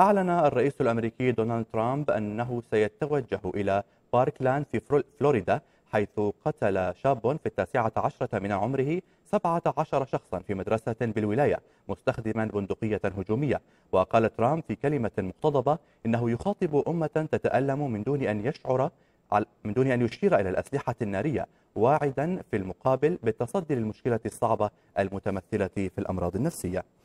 أعلن الرئيس الأمريكي دونالد ترامب أنه سيتوجه إلى باركلاند في فلوريدا حيث قتل شاب في التاسعة عشرة من عمره سبعة عشر شخصا في مدرسة بالولاية مستخدما بندقية هجومية وقال ترامب في كلمة مقتضبة إنه يخاطب أمة تتألم من دون أن يشعر من دون أن يشير إلى الأسلحة النارية واعدا في المقابل بالتصدي للمشكلة الصعبة المتمثلة في الأمراض النفسية